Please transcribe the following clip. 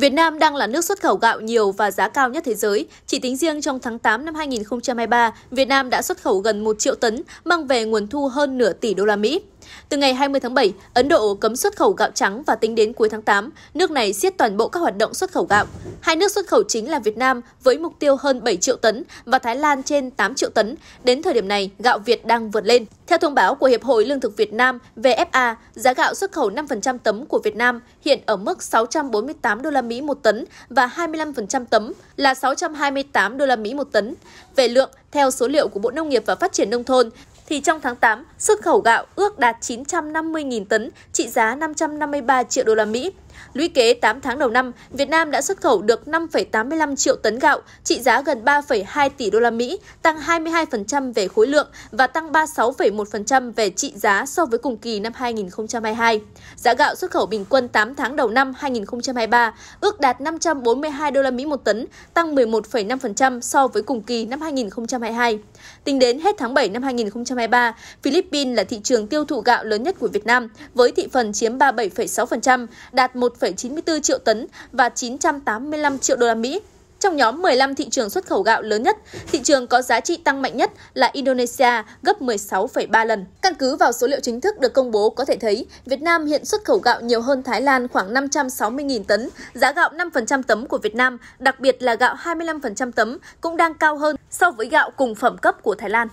Việt Nam đang là nước xuất khẩu gạo nhiều và giá cao nhất thế giới. Chỉ tính riêng trong tháng 8 năm 2023, Việt Nam đã xuất khẩu gần 1 triệu tấn, mang về nguồn thu hơn nửa tỷ đô la Mỹ. Từ ngày 20 tháng 7, Ấn Độ cấm xuất khẩu gạo trắng và tính đến cuối tháng 8, nước này siết toàn bộ các hoạt động xuất khẩu gạo. Hai nước xuất khẩu chính là Việt Nam với mục tiêu hơn 7 triệu tấn và Thái Lan trên 8 triệu tấn. Đến thời điểm này, gạo Việt đang vượt lên. Theo thông báo của Hiệp hội Lương thực Việt Nam VFA, giá gạo xuất khẩu 5% tấm của Việt Nam hiện ở mức 648 đô la Mỹ một tấn và 25% tấm là 628 đô la Mỹ một tấn. Về lượng, theo số liệu của Bộ Nông nghiệp và Phát triển nông thôn, thì trong tháng 8, xuất khẩu gạo ước đạt 950.000 tấn, trị giá 553 triệu đô la Mỹ. Lũy kế 8 tháng đầu năm, Việt Nam đã xuất khẩu được 5,85 triệu tấn gạo, trị giá gần 3,2 tỷ đô la Mỹ, tăng 22% về khối lượng và tăng 36,1% về trị giá so với cùng kỳ năm 2022. Giá gạo xuất khẩu bình quân 8 tháng đầu năm 2023 ước đạt 542 đô la Mỹ một tấn, tăng 11,5% so với cùng kỳ năm 2022. Tính đến hết tháng 7 năm 2023, Philippines là thị trường tiêu thụ gạo lớn nhất của Việt Nam với thị phần chiếm 37,6%, đạt 1 1,94 triệu tấn và 985 triệu đô la Mỹ. Trong nhóm 15 thị trường xuất khẩu gạo lớn nhất, thị trường có giá trị tăng mạnh nhất là Indonesia gấp 16,3 lần. Căn cứ vào số liệu chính thức được công bố có thể thấy, Việt Nam hiện xuất khẩu gạo nhiều hơn Thái Lan khoảng 560.000 tấn. Giá gạo 5% tấm của Việt Nam, đặc biệt là gạo 25% tấm, cũng đang cao hơn so với gạo cùng phẩm cấp của Thái Lan.